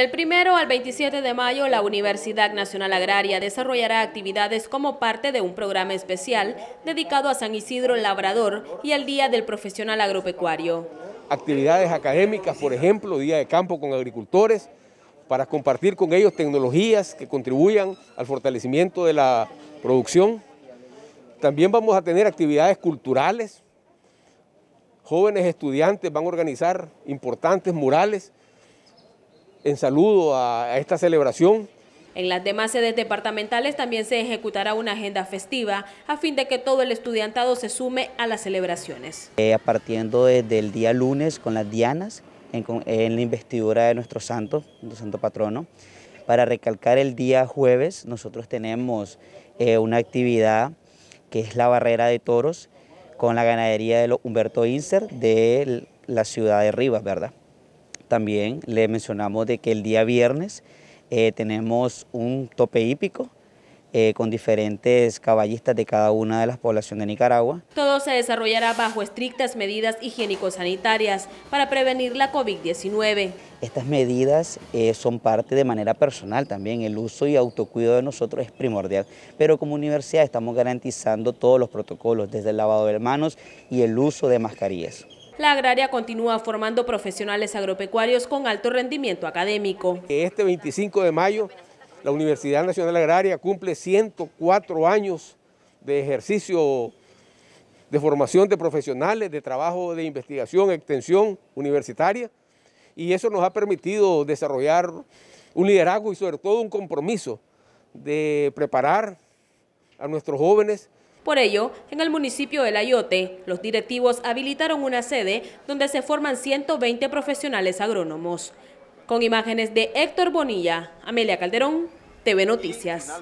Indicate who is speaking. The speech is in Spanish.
Speaker 1: Del primero al 27 de mayo, la Universidad Nacional Agraria desarrollará actividades como parte de un programa especial dedicado a San Isidro Labrador y al Día del Profesional Agropecuario.
Speaker 2: Actividades académicas, por ejemplo, Día de Campo con agricultores, para compartir con ellos tecnologías que contribuyan al fortalecimiento de la producción. También vamos a tener actividades culturales. Jóvenes estudiantes van a organizar importantes murales en saludo a, esta celebración.
Speaker 1: En las demás sedes departamentales también se ejecutará una agenda festiva a fin de que todo el estudiantado se sume a las celebraciones.
Speaker 3: Eh, partiendo desde el día lunes con las dianas, en, la investidura de nuestro santo, nuestro santo patrono, para recalcar el día jueves nosotros tenemos eh, una actividad que es la barrera de toros con la ganadería de Humberto Inser de la ciudad de Rivas, ¿verdad? También le mencionamos de que el día viernes eh, tenemos un tope hípico eh, con diferentes caballistas de cada una de las poblaciones de Nicaragua.
Speaker 1: Todo se desarrollará bajo estrictas medidas higiénico-sanitarias para prevenir la COVID-19.
Speaker 3: Estas medidas eh, son parte de manera personal también, el uso y autocuido de nosotros es primordial, pero como universidad estamos garantizando todos los protocolos, desde el lavado de manos y el uso de mascarillas
Speaker 1: la agraria continúa formando profesionales agropecuarios con alto rendimiento académico.
Speaker 2: Este 25 de mayo, la Universidad Nacional Agraria cumple 104 años de ejercicio de formación de profesionales, de trabajo de investigación, extensión universitaria, y eso nos ha permitido desarrollar un liderazgo y sobre todo un compromiso de preparar a nuestros jóvenes
Speaker 1: por ello, en el municipio de Layote, los directivos habilitaron una sede donde se forman 120 profesionales agrónomos. Con imágenes de Héctor Bonilla, Amelia Calderón, TV Noticias.